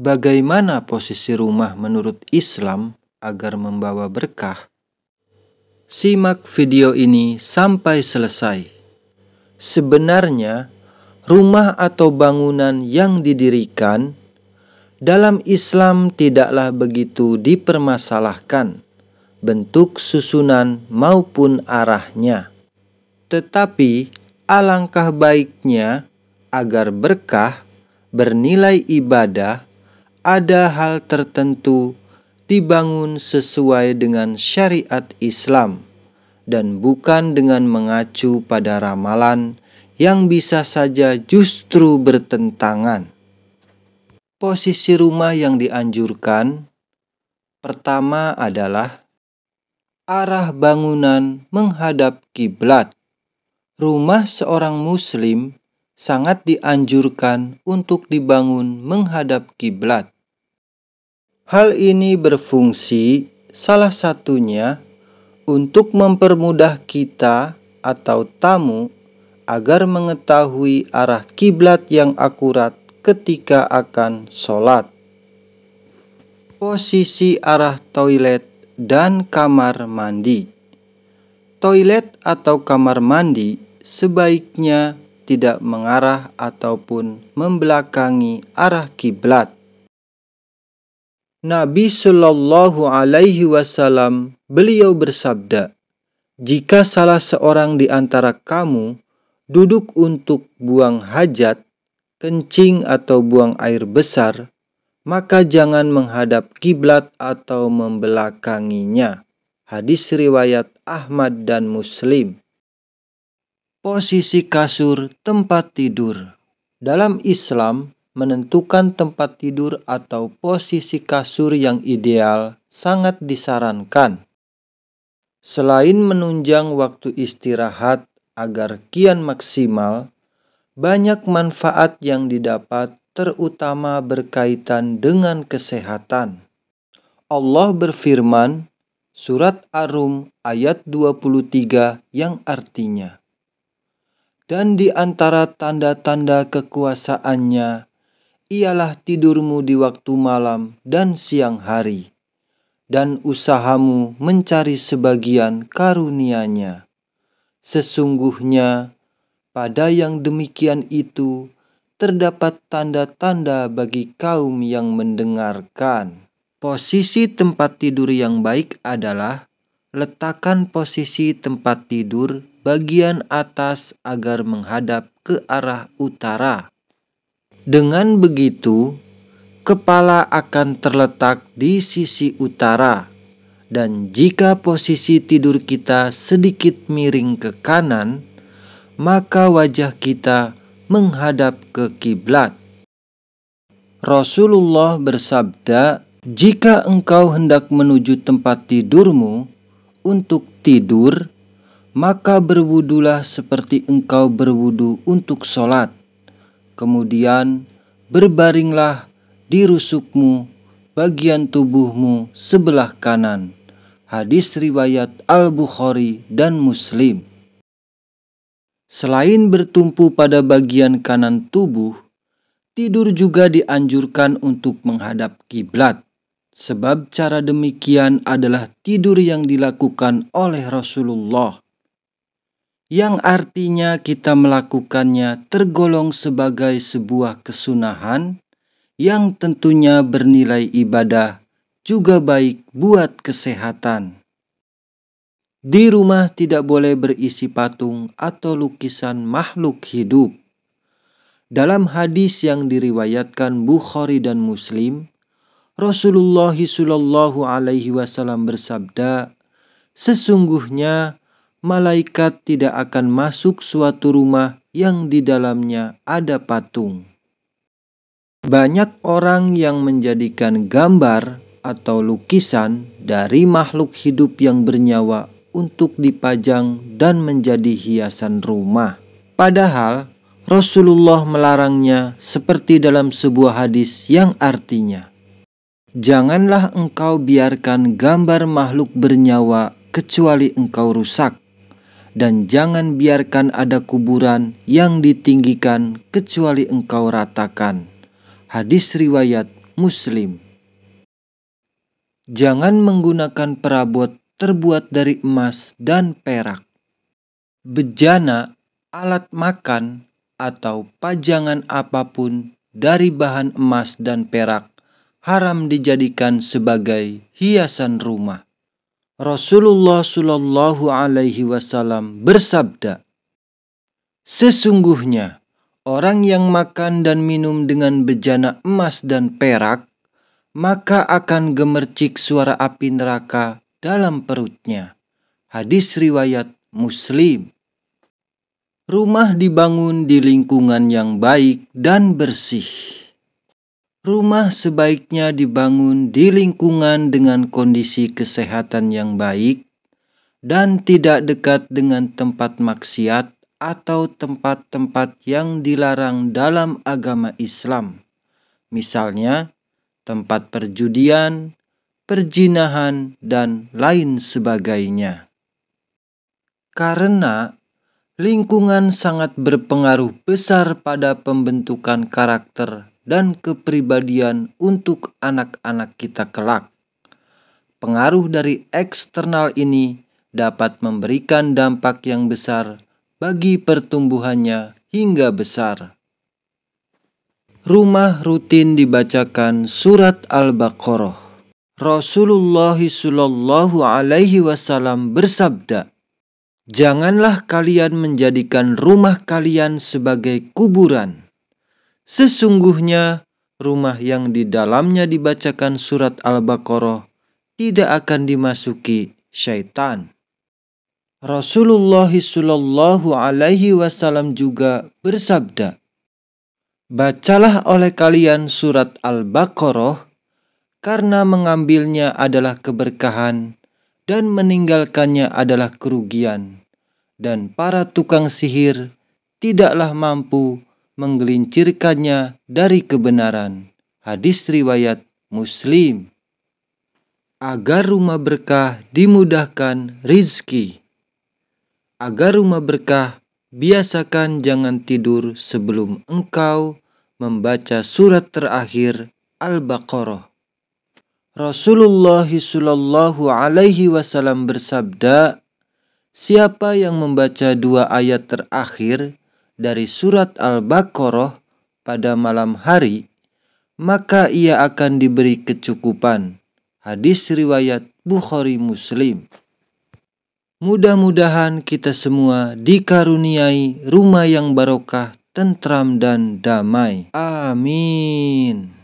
Bagaimana posisi rumah menurut Islam agar membawa berkah? Simak video ini sampai selesai. Sebenarnya, rumah atau bangunan yang didirikan dalam Islam tidaklah begitu dipermasalahkan bentuk susunan maupun arahnya. Tetapi alangkah baiknya agar berkah bernilai ibadah ada hal tertentu dibangun sesuai dengan syariat Islam dan bukan dengan mengacu pada ramalan yang bisa saja justru bertentangan. Posisi rumah yang dianjurkan pertama adalah arah bangunan menghadap kiblat. Rumah seorang Muslim sangat dianjurkan untuk dibangun menghadap kiblat. Hal ini berfungsi salah satunya untuk mempermudah kita atau tamu agar mengetahui arah kiblat yang akurat ketika akan sholat. Posisi arah toilet dan kamar mandi. Toilet atau kamar mandi sebaiknya tidak mengarah ataupun membelakangi arah kiblat. Nabi Shallallahu Alaihi Wasallam beliau bersabda, jika salah seorang di antara kamu duduk untuk buang hajat, kencing atau buang air besar, maka jangan menghadap kiblat atau membelakanginya. Hadis riwayat Ahmad dan Muslim. Posisi kasur tempat tidur dalam Islam menentukan tempat tidur atau posisi kasur yang ideal sangat disarankan. Selain menunjang waktu istirahat agar kian maksimal, banyak manfaat yang didapat terutama berkaitan dengan kesehatan. Allah berfirman surat Ar-Rum ayat 23 yang artinya dan di antara tanda-tanda kekuasaannya ialah tidurmu di waktu malam dan siang hari, dan usahamu mencari sebagian karunia-Nya. Sesungguhnya, pada yang demikian itu terdapat tanda-tanda bagi kaum yang mendengarkan. Posisi tempat tidur yang baik adalah letakkan posisi tempat tidur bagian atas agar menghadap ke arah utara. Dengan begitu, kepala akan terletak di sisi utara, dan jika posisi tidur kita sedikit miring ke kanan, maka wajah kita menghadap ke kiblat. Rasulullah bersabda, "Jika engkau hendak menuju tempat tidurmu untuk tidur, maka berwudulah seperti engkau berwudu untuk sholat. Kemudian berbaringlah di rusukmu bagian tubuhmu sebelah kanan. Hadis riwayat Al-Bukhari dan Muslim. Selain bertumpu pada bagian kanan tubuh, tidur juga dianjurkan untuk menghadap kiblat. Sebab cara demikian adalah tidur yang dilakukan oleh Rasulullah yang artinya kita melakukannya tergolong sebagai sebuah kesunahan yang tentunya bernilai ibadah juga baik buat kesehatan. Di rumah tidak boleh berisi patung atau lukisan makhluk hidup. Dalam hadis yang diriwayatkan Bukhari dan Muslim, Rasulullah Shallallahu Alaihi Wasallam bersabda, sesungguhnya malaikat tidak akan masuk suatu rumah yang di dalamnya ada patung. Banyak orang yang menjadikan gambar atau lukisan dari makhluk hidup yang bernyawa untuk dipajang dan menjadi hiasan rumah. Padahal Rasulullah melarangnya seperti dalam sebuah hadis yang artinya Janganlah engkau biarkan gambar makhluk bernyawa kecuali engkau rusak dan jangan biarkan ada kuburan yang ditinggikan kecuali engkau ratakan. Hadis riwayat Muslim. Jangan menggunakan perabot terbuat dari emas dan perak. Bejana, alat makan, atau pajangan apapun dari bahan emas dan perak haram dijadikan sebagai hiasan rumah. Rasulullah Shallallahu Alaihi Wasallam bersabda, "Sesungguhnya orang yang makan dan minum dengan bejana emas dan perak, maka akan gemercik suara api neraka dalam perutnya." Hadis riwayat Muslim. Rumah dibangun di lingkungan yang baik dan bersih. Rumah sebaiknya dibangun di lingkungan dengan kondisi kesehatan yang baik dan tidak dekat dengan tempat maksiat atau tempat-tempat yang dilarang dalam agama Islam, misalnya tempat perjudian, perjinahan, dan lain sebagainya. Karena lingkungan sangat berpengaruh besar pada pembentukan karakter dan kepribadian untuk anak-anak kita kelak. Pengaruh dari eksternal ini dapat memberikan dampak yang besar bagi pertumbuhannya hingga besar. Rumah rutin dibacakan surat Al-Baqarah. Rasulullah Shallallahu Alaihi Wasallam bersabda, "Janganlah kalian menjadikan rumah kalian sebagai kuburan." Sesungguhnya rumah yang di dalamnya dibacakan surat Al-Baqarah tidak akan dimasuki syaitan. Rasulullah Shallallahu Alaihi Wasallam juga bersabda, "Bacalah oleh kalian surat Al-Baqarah, karena mengambilnya adalah keberkahan dan meninggalkannya adalah kerugian, dan para tukang sihir tidaklah mampu." menggelincirkannya dari kebenaran. Hadis riwayat Muslim. Agar rumah berkah dimudahkan rizki. Agar rumah berkah, biasakan jangan tidur sebelum engkau membaca surat terakhir Al-Baqarah. Rasulullah Shallallahu Alaihi Wasallam bersabda, Siapa yang membaca dua ayat terakhir dari surat Al-Baqarah pada malam hari, maka ia akan diberi kecukupan. Hadis riwayat Bukhari Muslim. Mudah-mudahan kita semua dikaruniai rumah yang barokah, tentram dan damai. Amin.